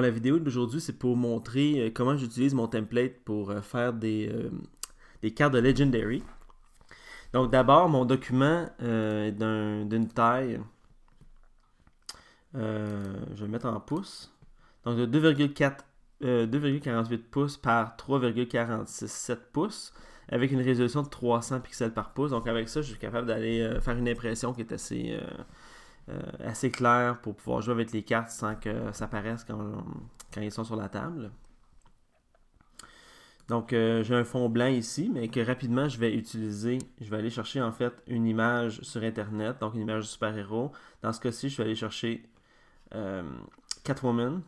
la vidéo d'aujourd'hui, c'est pour montrer euh, comment j'utilise mon template pour euh, faire euh, des, cartes de Legendary. Donc d'abord, mon document est d'une taille, je vais le mettre en pouces, donc de 2,48 pouces par 3,467 pouces, avec une résolution de 300 pixels par pouce. Donc avec ça, je suis capable d'aller faire une impression qui est assez... Euh, assez clair pour pouvoir jouer avec les cartes sans que ça paraisse quand, quand ils sont sur la table. Donc euh, j'ai un fond blanc ici, mais que rapidement je vais utiliser, je vais aller chercher en fait une image sur internet, donc une image de super-héros. Dans ce cas-ci, je vais aller chercher euh, Catwoman.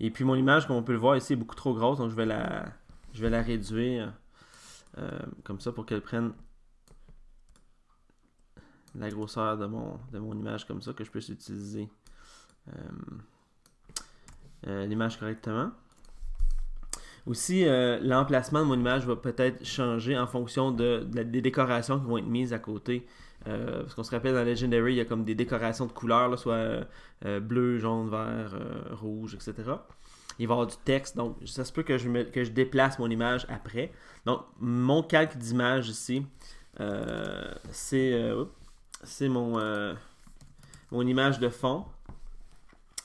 Et puis mon image, comme on peut le voir ici, est beaucoup trop grosse, donc je vais la, réduire comme ça pour qu'elle prenne la grosseur de mon, de mon image comme ça, que je puisse utiliser euh, euh, l'image correctement. Aussi, euh, l'emplacement de mon image va peut-être changer en fonction de, des décorations qui vont être mises à côté. parce qu'on se rappelle dans Legendary, il y a comme des décorations de couleurs, soit bleu, jaune, vert, rouge, etc. Il va y avoir du texte, donc ça se peut que je, que je déplace mon image après. Donc, mon calque d'image ici, c'est c'est mon, euh, mon image de fond.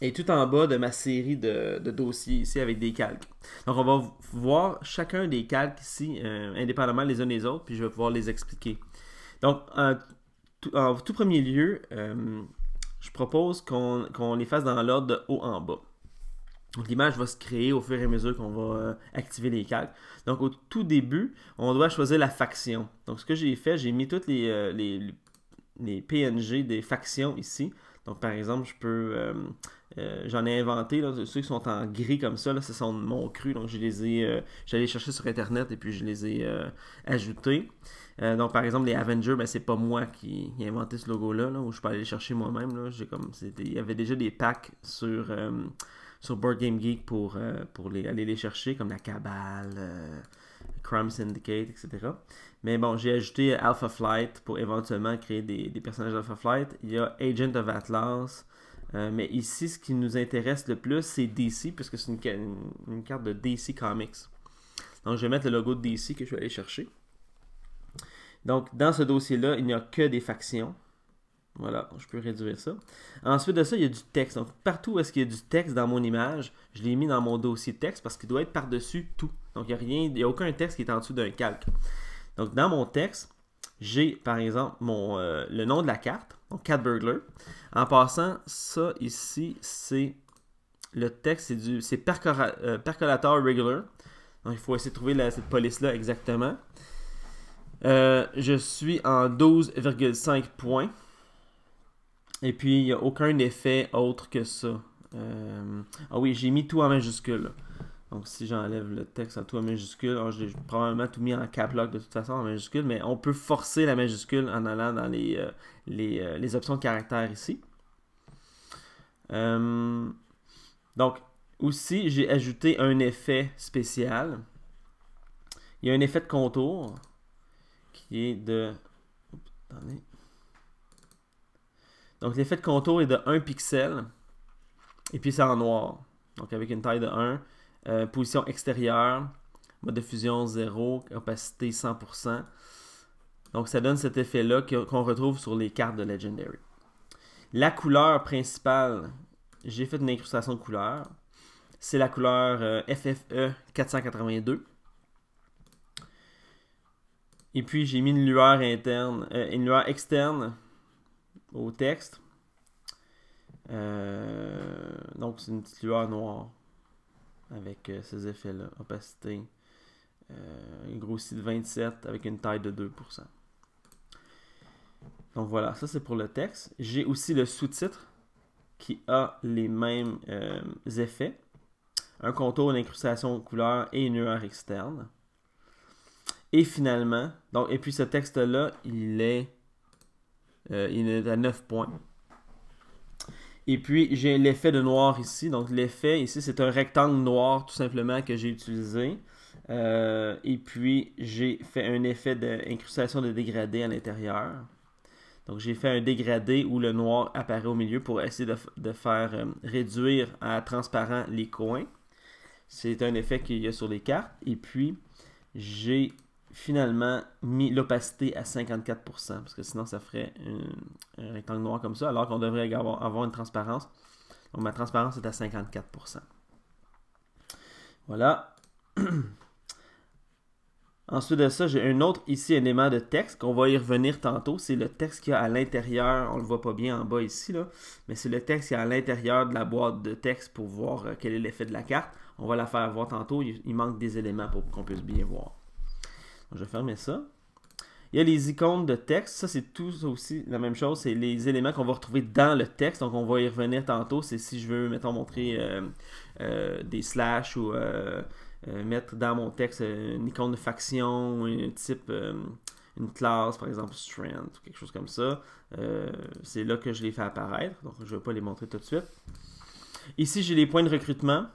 Et tout en bas de ma série de, de, dossiers ici avec des calques. Donc on va voir chacun des calques ici, euh, indépendamment les uns des autres, puis je vais pouvoir les expliquer. Donc en, tout premier lieu, euh, je propose qu'on les fasse dans l'ordre de haut en bas. l'image va se créer au fur et à mesure qu'on va activer les calques. Donc au tout début, on doit choisir la faction. Donc ce que j'ai fait, j'ai mis toutes les les PNG des factions ici. Donc, par exemple, je peux. Euh, euh, j'en ai inventé, là, ceux qui sont en gris comme ça, ce sont mon cru. Donc, je les ai. Euh, j'allais chercher sur Internet et puis je les ai ajoutés. donc, par exemple, les Avengers, ben, c'est pas moi qui, ai inventé ce logo-là, là, où je peux aller chercher moi-même. Il y avait déjà des packs sur. sur Board Game Geek pour, pour les, aller les chercher, comme la cabale, Crime Syndicate, etc. Mais bon, j'ai ajouté Alpha Flight pour éventuellement créer des, personnages d'Alpha Flight. Il y a Agent of Atlas. Euh, mais ici, ce qui nous intéresse le plus, c'est DC, puisque c'est une, carte de DC Comics. Donc, je vais mettre le logo de DC que je vais aller chercher. Donc, dans ce dossier-là, il n'y a que des factions. Voilà, je peux réduire ça. Ensuite de ça, il y a du texte. Donc, partout où est-ce qu'il y a du texte dans mon image, je l'ai mis dans mon dossier texte parce qu'il doit être par-dessus tout. Donc, il n'y a, rien, il a aucun texte qui est en dessous d'un calque. Donc, dans mon texte, j'ai, par exemple, mon, euh, le nom de la carte, donc Cat Burglar. En passant, ça ici, c'est le texte, c'est du c'est euh, Percolator Regular. Donc, il faut essayer de trouver cette police-là exactement. Euh, je suis en 12,5 points. Et puis, il n'y a aucun effet autre que ça. Euh, ah oui, j'ai mis tout en majuscule. Donc, si j'enlève le texte à tout en majuscule, ah, j'ai probablement tout mis en cap lock de toute façon en majuscule, mais on peut forcer la majuscule en allant dans les, euh, les, euh, les options de caractère ici. donc, aussi, j'ai ajouté un effet spécial. Il y a un effet de contour qui est de... Donc l'effet de contour est de 1 pixel. Et puis c'est en noir. Donc avec une taille de 1. Euh, position extérieure. Mode de fusion 0. Opacité 100%. Donc ça donne cet effet-là qu'on retrouve sur les cartes de Legendary. La couleur principale, j'ai fait une incrustation de couleur. C'est la couleur euh, FFE 482. Et puis j'ai mis une lueur interne, euh, une lueur externe au texte. Euh, donc, c'est une petite lueur noire avec euh, ces effets-là. Opacité euh, de 27 avec une taille de 2%. Donc voilà, ça c'est pour le texte. J'ai aussi le sous-titre qui a les mêmes euh, effets. Un contour, une incrustation couleur et une lueur externe. Et finalement, donc, et puis ce texte-là, il est euh, il est à 9 points. Et puis, j'ai l'effet de noir ici. Donc, l'effet ici, c'est un rectangle noir tout simplement que j'ai utilisé. Euh, et puis, j'ai fait un effet d'incrustation de dégradé à l'intérieur. Donc, j'ai fait un dégradé où le noir apparaît au milieu pour essayer de, faire euh, réduire à transparent les coins. C'est un effet qu'il y a sur les cartes. Et puis, j'ai finalement mis l'opacité à 54%, parce que sinon ça ferait un, rectangle noir comme ça, alors qu'on devrait avoir, une transparence. Donc ma transparence est à 54%. Voilà. Ensuite de ça, j'ai un autre ici élément de texte qu'on va y revenir tantôt. C'est le texte qu'il y a à l'intérieur. On ne le voit pas bien en bas ici, là, mais c'est le texte qui est à l'intérieur de la boîte de texte pour voir euh, quel est l'effet de la carte. On va la faire voir tantôt. Il manque des éléments pour qu'on puisse bien voir. Je vais fermer ça. Il y a les icônes de texte. Ça, c'est tout aussi la même chose. C'est les éléments qu'on va retrouver dans le texte. Donc, on va y revenir tantôt. C'est si je veux, mettons, montrer euh, euh, des slash ou euh, mettre dans mon texte une icône de faction un type, une classe, par exemple, strength quelque chose comme ça. c'est là que je les fais apparaître. Donc, je ne vais pas les montrer tout de suite. Ici, j'ai les points de recrutement.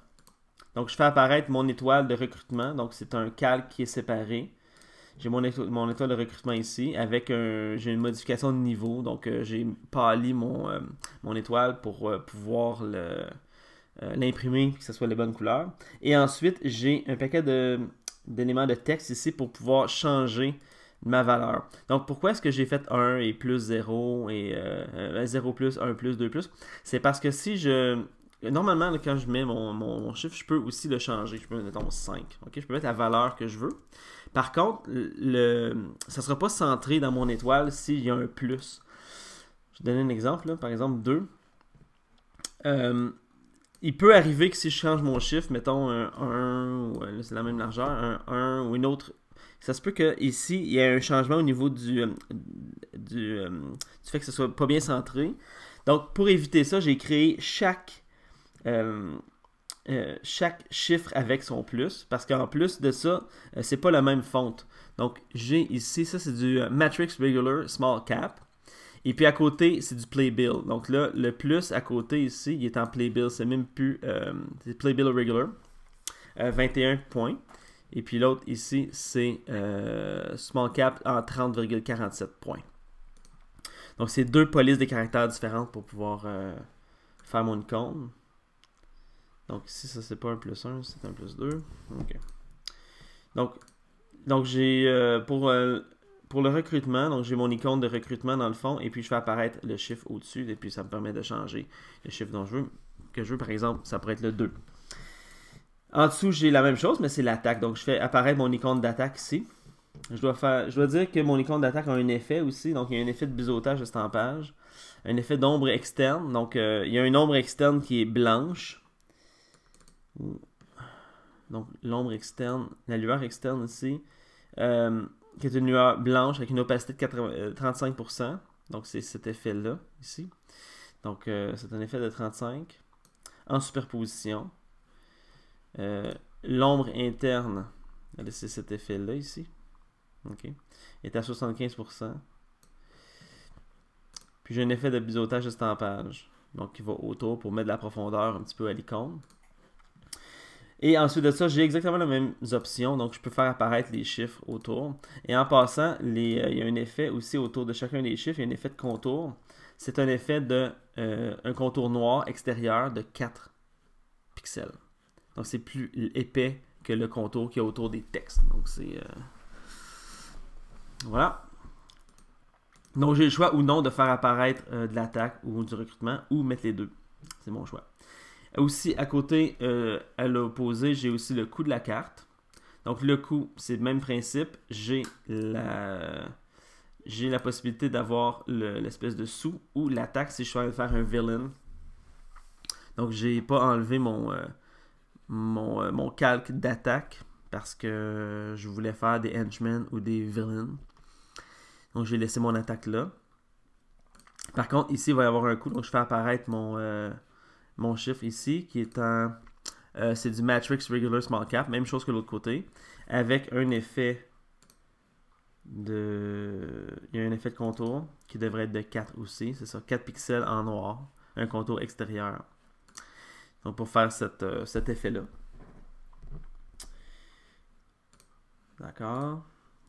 Donc, je fais apparaître mon étoile de recrutement. Donc, c'est un calque qui est séparé. J'ai mon, étoile de recrutement ici avec j'ai une modification de niveau. Donc, euh, j'ai pâli mon, euh, mon étoile pour euh, pouvoir le, l'imprimer, que ce soit les bonnes couleurs. Et ensuite, j'ai un paquet d'éléments de, texte ici pour pouvoir changer ma valeur. Donc, pourquoi est-ce que j'ai fait 1 et plus 0 et 0 plus, 1 plus, 2 plus? C'est parce que si je Normalement, quand je mets mon, chiffre, je peux aussi le changer. Je peux mettre, 5. Je peux mettre la valeur que je veux. Par contre, le, ça ne sera pas centré dans mon étoile s'il y a un plus. Je vais donner un exemple. Par exemple, 2. Euh, il peut arriver que si je change mon chiffre, mettons un 1, c'est la même largeur, un 1 ou une autre, ça se peut qu'ici, il y ait un changement au niveau du, euh, euh, du, fait que ce soit pas bien centré. Donc pour éviter ça, j'ai créé chaque euh, euh, chaque chiffre avec son plus, parce qu'en plus de ça, euh, c'est pas la même fonte. Donc j'ai ici, ça c'est du Matrix Regular Small Cap. Et puis à côté, c'est du Playbill. Donc là, le plus à côté ici, il est en Playbill. C'est même plus c'est Playbill Regular. 21 points. Et puis l'autre ici, c'est Small Cap en 30,47 points. Donc c'est deux polices de caractères différentes pour pouvoir faire mon compte donc ici, ça c'est pas un plus 1, c'est un plus 2. OK. Donc, donc j'ai euh, pour, euh, pour le recrutement, donc j'ai mon icône de recrutement dans le fond, et puis je fais apparaître le chiffre au-dessus, et puis ça me permet de changer le chiffre dont je veux, que je veux. Par exemple, ça pourrait être le 2. En dessous, j'ai la même chose, mais c'est l'attaque. Donc je fais apparaître mon icône d'attaque ici. Je dois, faire, je dois dire que mon icône d'attaque a un effet aussi, donc il y a un effet de biseautage de stampage, un effet d'ombre externe, donc euh, il y a une ombre externe qui est blanche, donc l'ombre externe, la lueur externe ici, euh, qui est une lueur blanche avec une opacité de 35%. Euh, donc c'est cet effet-là ici. Donc euh, c'est un effet de 35 en superposition. l'ombre interne, c'est cet effet-là ici. OK. Est à 75%. Puis j'ai un effet de biseautage de stampage. Donc qui va autour pour mettre de la profondeur un petit peu à l'icône. Et ensuite de ça, j'ai exactement les mêmes options, donc je peux faire apparaître les chiffres autour. Et en passant, euh, il y a un effet aussi autour de chacun des chiffres, il y a un effet de contour. C'est un effet de euh, un contour noir extérieur de 4 pixels. Donc c'est plus épais que le contour qui est autour des textes. Donc c'est... Euh, voilà. Donc j'ai le choix ou non de faire apparaître de l'attaque ou du recrutement ou mettre les deux. C'est mon choix. Aussi, à côté, euh, à l'opposé, j'ai aussi le coup de la carte. Donc, le coup c'est le même principe. J'ai la, j'ai la possibilité d'avoir l'espèce de sous ou l'attaque si je suis faire un villain. Donc, j'ai pas enlevé mon, euh, euh, mon, calque d'attaque parce que je voulais faire des henchmen ou des villains. Donc, j'ai laissé mon attaque là. Par contre, ici, il va y avoir un coup. Donc, je fais apparaître mon, mon chiffre ici, qui est en... Euh, c'est du Matrix Regular Small Cap, même chose que l'autre côté, avec un effet de... Il y a un effet de contour qui devrait être de 4 aussi, c'est ça, 4 pixels en noir, un contour extérieur. Donc pour faire euh, cet effet-là. D'accord.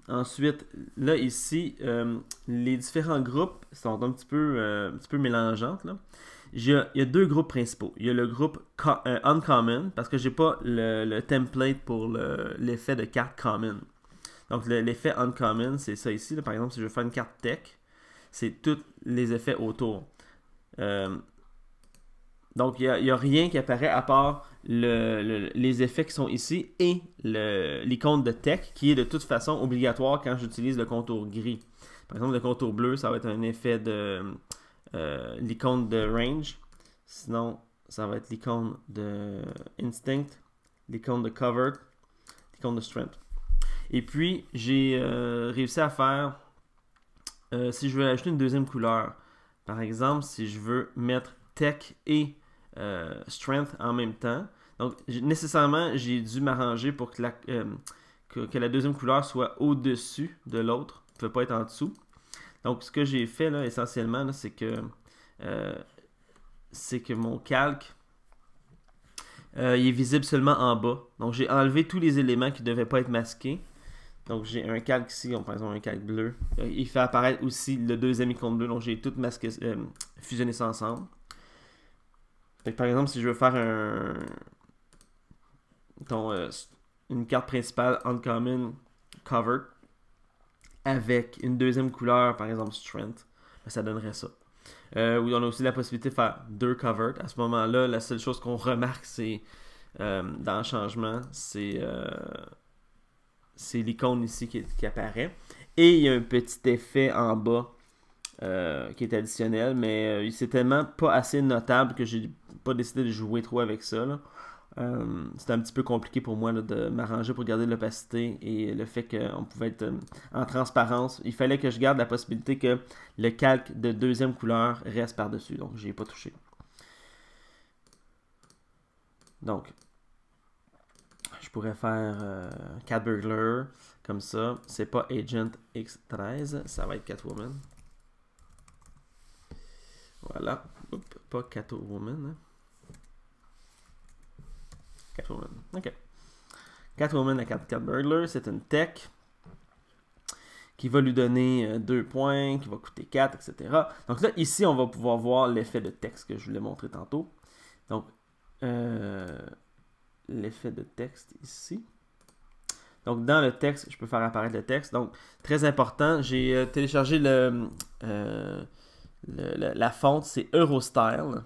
Ensuite, là ici, euh, les différents groupes sont un petit peu, un petit peu mélangeantes. Là il y a deux groupes principaux. Il y a le groupe euh, Uncommon, parce que j'ai pas le, template pour l'effet de carte Common. Donc l'effet Uncommon, c'est ça ici. Par exemple, si je veux faire une carte Tech, c'est tous les effets autour. Euh, donc, il n'y a, rien qui apparaît à part les effets qui sont ici et l'icône de tech qui est de toute façon obligatoire quand j'utilise le contour gris. Par exemple, le contour bleu, ça va être un effet de, euh, l'icône de range. Sinon, ça va être l'icône de instinct, l'icône de Cover, l'icône de strength. Et puis, j'ai euh, réussi à faire, euh, si je veux ajouter une deuxième couleur, par exemple, si je veux mettre tech et strength en même temps, donc nécessairement, j'ai dû m'arranger pour que la, que, la deuxième couleur soit au-dessus de l'autre, ne peut pas être en dessous. Donc, ce que j'ai fait là, essentiellement, c'est que, euh, c'est que mon calque, euh, il est visible seulement en bas. Donc, j'ai enlevé tous les éléments qui ne devaient pas être masqués. Donc, j'ai un calque ici, par exemple un calque bleu. Euh, il fait apparaître aussi le deuxième icône bleu, Donc, j'ai tout masqué, fusionné ça ensemble. par exemple, si je veux faire un, une carte principale Uncommon Cover, avec une deuxième couleur, par exemple Strength, ben, ça donnerait ça. Euh, on a aussi la possibilité de faire deux covert. À ce moment-là, la seule chose qu'on remarque, c'est euh, dans le changement, c'est euh, l'icône ici qui, apparaît. Et il y a un petit effet en bas qui est additionnel, mais c'est tellement pas assez notable que j'ai pas décidé de jouer trop avec ça. Euh, c'était un petit peu compliqué pour moi de m'arranger pour garder l'opacité et le fait qu'on pouvait être euh, en transparence. Il fallait que je garde la possibilité que le calque de deuxième couleur reste par-dessus. Donc, je n'y pas touché. Donc, je pourrais faire euh, Cat Burglar comme ça. C'est pas Agent X13, ça va être Catwoman. Voilà. pas Catwoman. Hein. 4 OK. Catwoman à 4, 4 Burglar, c'est une tech qui va lui donner 2 euh, points, qui va coûter 4, etc. Donc là, ici, on va pouvoir voir l'effet de texte que je voulais montrer tantôt. Donc, euh, l'effet de texte ici. Donc, dans le texte, je peux faire apparaître le texte. Donc, très important, j'ai euh, téléchargé le, la fonte, c'est Eurostyle.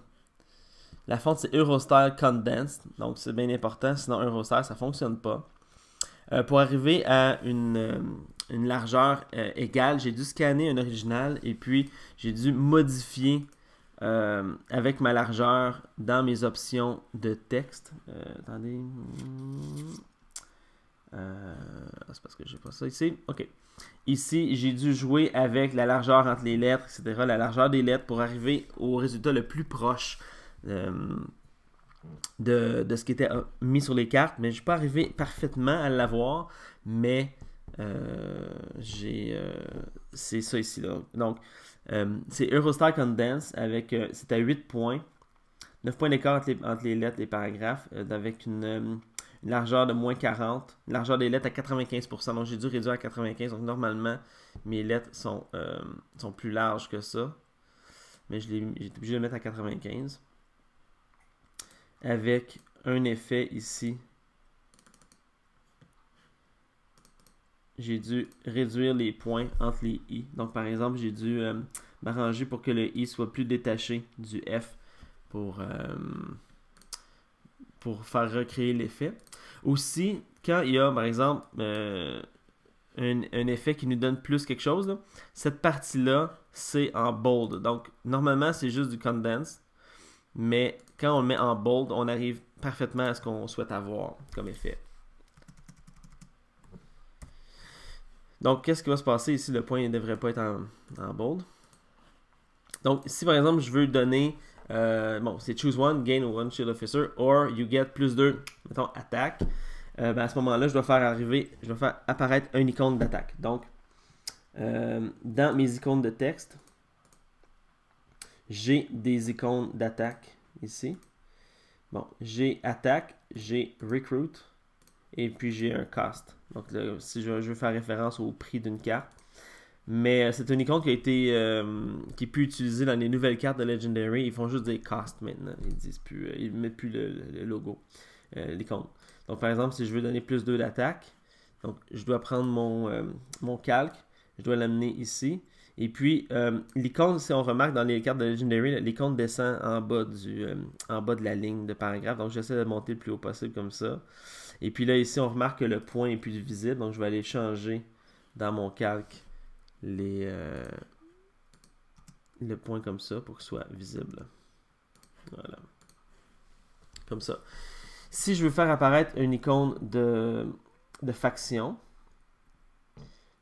La fonte, c'est Eurostyle Condensed. Donc, c'est bien important. Sinon, Eurostyle, ça ne fonctionne pas. Euh, pour arriver à une, euh, largeur euh, égale, j'ai dû scanner un original et puis j'ai dû modifier avec ma largeur dans mes options de texte. attendez. c'est parce que j'ai pas ça ici. OK. Ici, j'ai dû jouer avec la largeur entre les lettres, etc., la largeur des lettres pour arriver au résultat le plus proche euh, de, ce qui était euh, mis sur les cartes, mais je suis pas arrivé parfaitement à l'avoir, mais euh, j'ai c'est ça ici là. donc c'est Eurostar Condense avec c'est à 8 points 9 points d'écart entre, les, lettres les paragraphes avec une, largeur de moins 40 largeur des lettres à 95% donc j'ai dû réduire à 95 donc normalement mes lettres sont, sont plus larges que ça mais j'ai été obligé mettre à 95 avec un effet ici. J'ai dû réduire les points entre les i. Donc, par exemple, j'ai dû euh, m'arranger pour que le i soit plus détaché du f pour, euh, pour faire recréer l'effet. Aussi, quand il y a, par exemple, euh, un, effet qui nous donne plus quelque chose, cette partie-là, c'est en bold. Donc, normalement, c'est juste du condensed mais quand on le met en bold, on arrive parfaitement à ce qu'on souhaite avoir comme effet. Donc, qu'est-ce qui va se passer ici? Le point ne devrait pas être en, bold. Donc, si par exemple, je veux donner... Euh, bon, c'est choose one, gain one shield officer, or you get plus deux, mettons, attaque. Euh, ben, à ce moment-là, je dois faire arriver, je faire apparaître une icône d'attaque. Donc, euh, dans mes icônes de texte, j'ai des icônes d'attaque ici. Bon, j'ai attaque, j'ai recruit, et puis j'ai un cost. Donc si je, veux faire référence au prix d'une carte. Mais euh, c'est une icône qui a été euh, qui est utilisée dans les nouvelles cartes de Legendary. Ils font juste des cost maintenant. Ils disent plus, euh, mettent plus le, logo, l'icône. Donc par exemple, si je veux donner plus 2 d'attaque, donc je dois prendre mon, mon calque, je dois l'amener ici. Et puis, euh, l'icône, si on remarque dans les cartes de Legendary, l'icône descend en bas, du, euh, en bas de la ligne de paragraphe. Donc, j'essaie de monter le plus haut possible comme ça. Et puis là, ici, on remarque que le point est plus visible. Donc, je vais aller changer dans mon calque les, euh, le point comme ça pour qu'il soit visible. Voilà. Comme ça. Si je veux faire apparaître une icône de, de faction,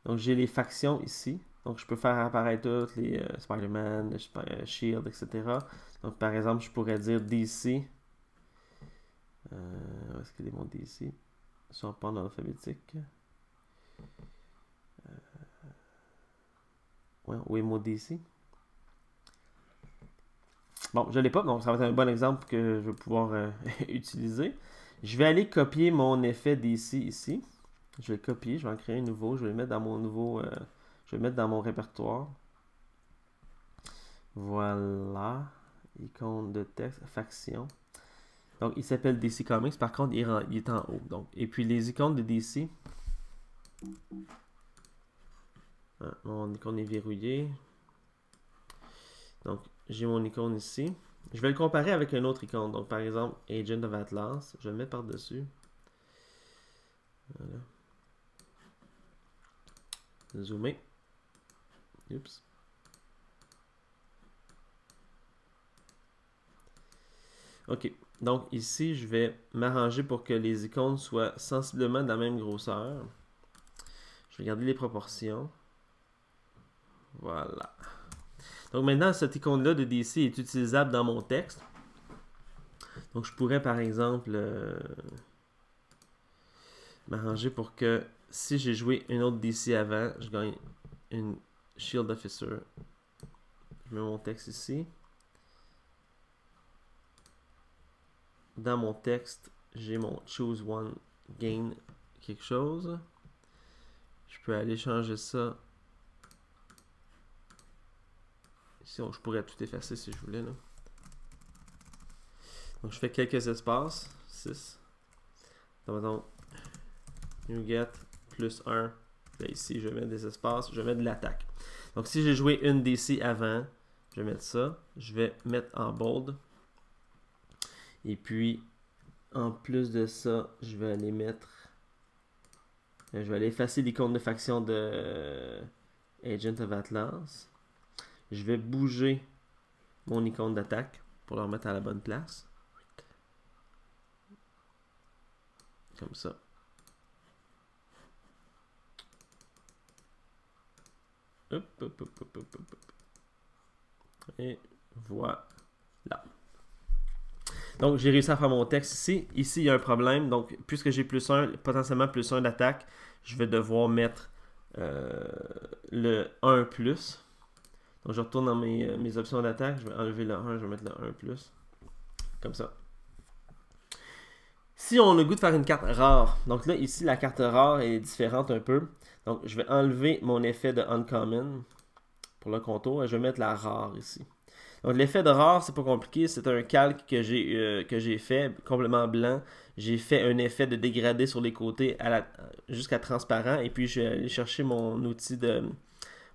donc j'ai les factions ici. Donc, je peux faire apparaître tous les euh, Spider-Man, Shield, euh, etc. Donc, par exemple, je pourrais dire DC. Euh, où est-ce qu'il est mon DC Sans on pas en Euh, ouais, où est mon DC Bon, je ne l'ai pas, donc ça va être un bon exemple que je vais pouvoir utiliser. Je vais aller copier mon effet DC ici. Je vais le copier, je vais en créer un nouveau, je vais le mettre dans mon nouveau je vais mettre dans mon répertoire. Voilà. Icône de texte, faction. Donc, il s'appelle DC Comics. Par contre, il est en, haut. Donc, et puis, les icônes de DC. Ah, mon icône est verrouillée. Donc, j'ai mon icône ici. Je vais le comparer avec une autre icône. Donc, par exemple, Agent of Atlas. Je vais le mettre par-dessus. Voilà. Zoomer. OK. Donc ici, je vais m'arranger pour que les icônes soient sensiblement de la même grosseur. Je vais garder les proportions. Voilà. Donc maintenant, cette icône-là de DC est utilisable dans mon texte. Donc je pourrais par exemple euh, m'arranger pour que si j'ai joué une autre DC avant, je gagne une Shield Officer. Je mets mon texte ici. Dans mon texte, j'ai mon Choose One Gain quelque chose. Je peux aller changer ça. Ici, je pourrais tout effacer si je voulais. Donc, je fais quelques espaces. 6. Donc, you get plus 1. Ben, ici, je mets des espaces. Je mets de l'attaque. Donc si j'ai joué une DC avant, je vais mettre ça. Je vais mettre en bold. Et puis, en plus de ça, je vais aller mettre... Euh, je vais aller effacer l'icône de faction de euh, Agent of Atlas. Je vais bouger mon icône d'attaque pour la remettre à la bonne place. Comme ça. Et voilà. Donc, j'ai réussi à faire mon texte ici. Ici, il y a un problème. Donc, puisque j'ai plus un, potentiellement plus 1 d'attaque, je vais devoir mettre euh, le 1 plus. Donc, je retourne dans euh, mes, options d'attaque. Je vais enlever le 1, je vais mettre le 1 plus. Comme ça. Si on a le goût de faire une carte rare, donc là, ici, la carte rare est différente un peu. Donc, je vais enlever mon effet de Uncommon pour le contour et je vais mettre la rare ici. Donc, l'effet de rare, c'est pas compliqué. C'est un calque que j'ai euh, fait, complètement blanc. J'ai fait un effet de dégradé sur les côtés jusqu'à transparent. Et puis, je vais aller chercher mon outil de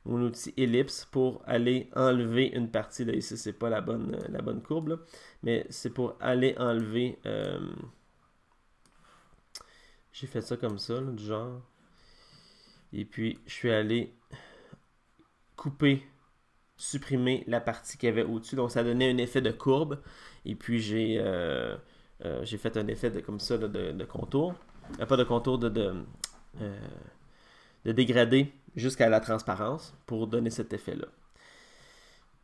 mon outil ellipse pour aller enlever une partie. Là, ici, c'est pas la bonne, euh, la bonne courbe, mais c'est pour aller enlever... Euh, j'ai fait ça comme ça, du genre... Et puis, je suis allé couper, supprimer la partie qu'il y avait au-dessus. Donc, ça donnait un effet de courbe. Et puis, j'ai euh, euh, fait un effet de, comme ça de, contour. Euh, pas de contour, de, de, de dégradé jusqu'à la transparence pour donner cet effet-là.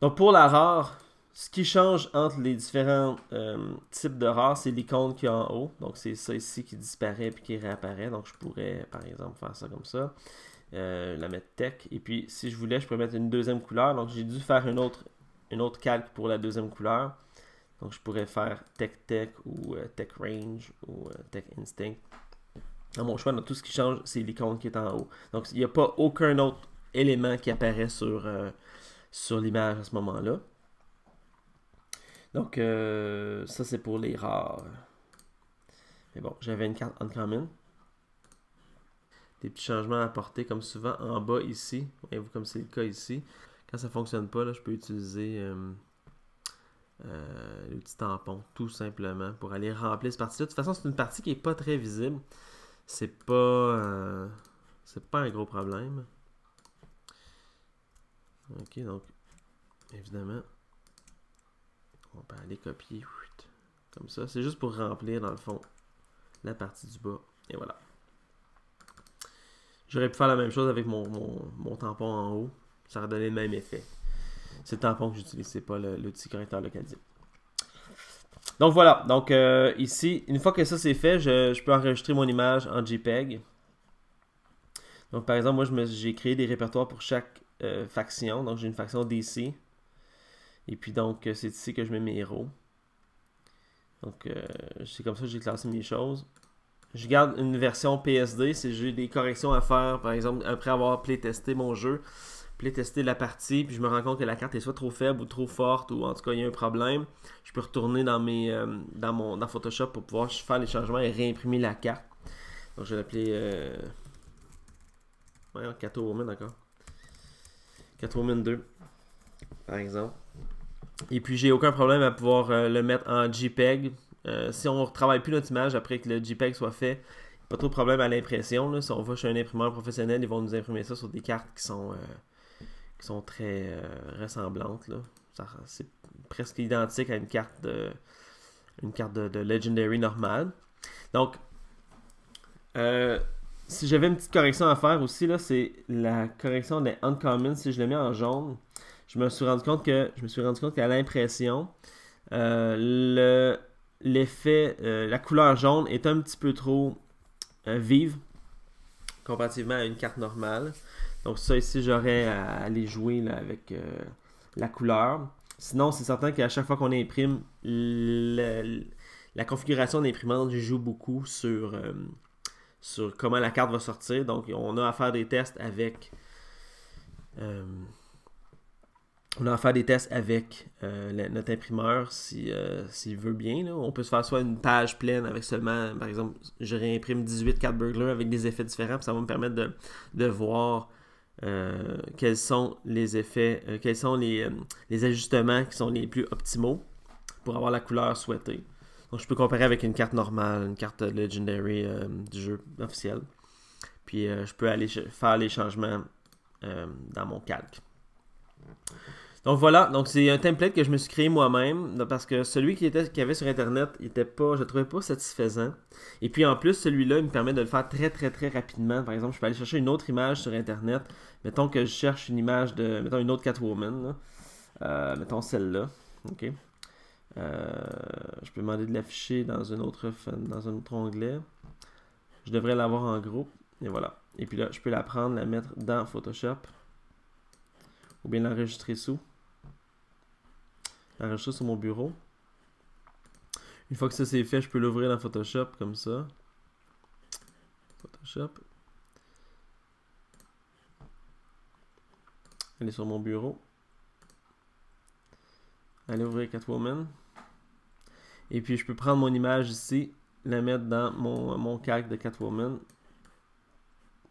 Donc, pour la rare, ce qui change entre les différents euh, types de rares, c'est l'icône qui est en haut. Donc, c'est ça ici qui disparaît puis qui réapparaît. Donc, je pourrais, par exemple, faire ça comme ça. Euh, la mettre tech. Et puis, si je voulais, je pourrais mettre une deuxième couleur. Donc, j'ai dû faire une autre, une autre calque pour la deuxième couleur. Donc, je pourrais faire tech tech ou euh, tech range ou tech instinct. À mon choix, tout ce qui change, c'est l'icône qui est en haut. Donc, il n'y a pas aucun autre élément qui apparaît sur, sur l'image à ce moment-là. Donc, euh, ça, c'est pour les rares. Mais bon, j'avais une carte uncommon. Des petits changements à apporter, comme souvent, en bas, ici. Voyez-vous comme c'est le cas ici. Quand ça ne fonctionne pas, là, je peux utiliser euh, euh, le petit tampon, tout simplement, pour aller remplir cette partie-là. De toute façon, c'est une partie qui n'est pas très visible. C'est pas... c'est pas un gros problème. Ok, donc, évidemment, on peut aller copier comme ça. C'est juste pour remplir, dans le fond, la partie du bas. Et voilà. J'aurais pu faire la même chose avec mon, tampon en haut. Ça aurait donné le même effet. C'est le tampon que j'utilisais pas l'outil correcteur localisé. Donc voilà, donc euh, ici, une fois que ça c'est fait, je, peux enregistrer mon image en JPEG. Donc par exemple, moi j'ai créé des répertoires pour chaque euh, faction. Donc j'ai une faction DC, et puis donc, euh, c'est ici que je mets mes héros. Donc, euh, c'est comme ça que j'ai classé mes choses. Je garde une version PSD si j'ai des corrections à faire, par exemple, après avoir playtesté mon jeu, playtesté la partie, puis je me rends compte que la carte est soit trop faible ou trop forte, ou en tout cas, il y a un problème. Je peux retourner dans, mes, euh, dans, mon, Photoshop pour pouvoir faire les changements et réimprimer la carte. Donc, je vais l'appeler... Voyons, Catwoman, d'accord. Catwoman 2 par exemple. Et puis, j'ai aucun problème à pouvoir euh, le mettre en JPEG. Euh, si on ne travaille plus notre image après que le JPEG soit fait, pas trop de problème à l'impression. Si on va chez un imprimeur professionnel, ils vont nous imprimer ça sur des cartes qui sont, euh, qui sont très ressemblantes. C'est presque identique à une carte de, une carte de, Legendary normale. Donc, si j'avais une petite correction à faire aussi, c'est la correction des Uncommon. Si je le mets en jaune, je me suis rendu compte que je me suis rendu compte qu'à l'impression, euh, l'effet, euh, la couleur jaune est un petit peu trop euh, vive comparativement à une carte normale. Donc ça ici, j'aurais à aller jouer avec la couleur. Sinon, c'est certain qu'à chaque fois qu'on imprime, la configuration d'imprimante joue beaucoup sur, sur comment la carte va sortir. Donc on a à faire des tests avec on va faire des tests avec euh, notre imprimeur euh, s'il si, veut bien. On peut se faire soit une page pleine avec seulement, par exemple, je réimprime 18 cartes Burglars avec des effets différents, ça va me permettre de, voir euh, quels sont les effets, quels sont les, les, ajustements qui sont les plus optimaux pour avoir la couleur souhaitée. Donc je peux comparer avec une carte normale, une carte legendary du jeu officiel. Puis je peux aller faire les changements dans mon calque. Donc voilà, donc c'est un template que je me suis créé moi-même parce que celui qui était qui avait sur internet, il était pas, je le trouvais pas satisfaisant. Et puis en plus, celui-là, il me permet de le faire très très très rapidement. Par exemple, je peux aller chercher une autre image sur internet. Mettons que je cherche une image de, mettons une autre Catwoman, euh, mettons celle-là, ok. Euh, je peux demander de l'afficher dans une autre dans un autre onglet. Je devrais l'avoir en groupe et voilà. Et puis là, je peux la prendre, la mettre dans Photoshop ou bien l'enregistrer sous ça sur mon bureau. Une fois que ça c'est fait, je peux l'ouvrir dans Photoshop comme ça. Photoshop. Aller sur mon bureau. Aller ouvrir Catwoman. Et puis je peux prendre mon image ici, la mettre dans mon, mon calque de Catwoman.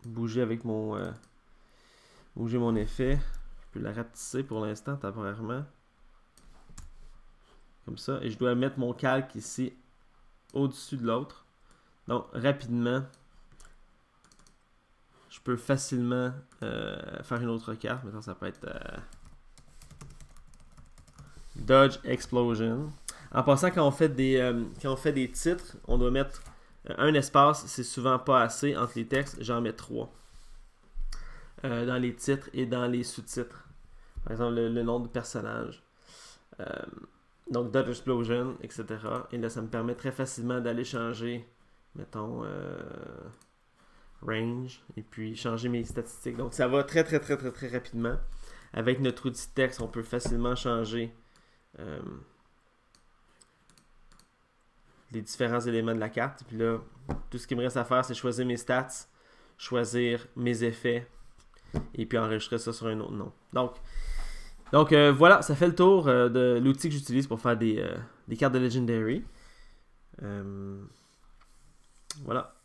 Bouger avec mon... Euh, bouger mon effet. Je peux la rapetisser pour l'instant temporairement. Comme ça. Et je dois mettre mon calque ici au-dessus de l'autre. Donc, rapidement, je peux facilement euh, faire une autre carte. Maintenant, ça peut être euh, Dodge Explosion. En passant, quand on fait des, euh, fait des titres, on doit mettre un espace. C'est souvent pas assez entre les textes. J'en mets trois. dans les titres et dans les sous-titres. Par exemple, le, le, nom du personnage donc Dot Explosion, etc. Et là, ça me permet très facilement d'aller changer, mettons, euh, range, et puis changer mes statistiques. Donc ça va très, très, très, très, très rapidement. Avec notre outil texte, on peut facilement changer euh, les différents éléments de la carte. Puis là, tout ce qui me reste à faire, c'est choisir mes stats, choisir mes effets, et puis enregistrer ça sur un autre nom. Donc, donc euh, voilà, ça fait le tour euh, de l'outil que j'utilise pour faire des, euh, des, cartes de Legendary. voilà.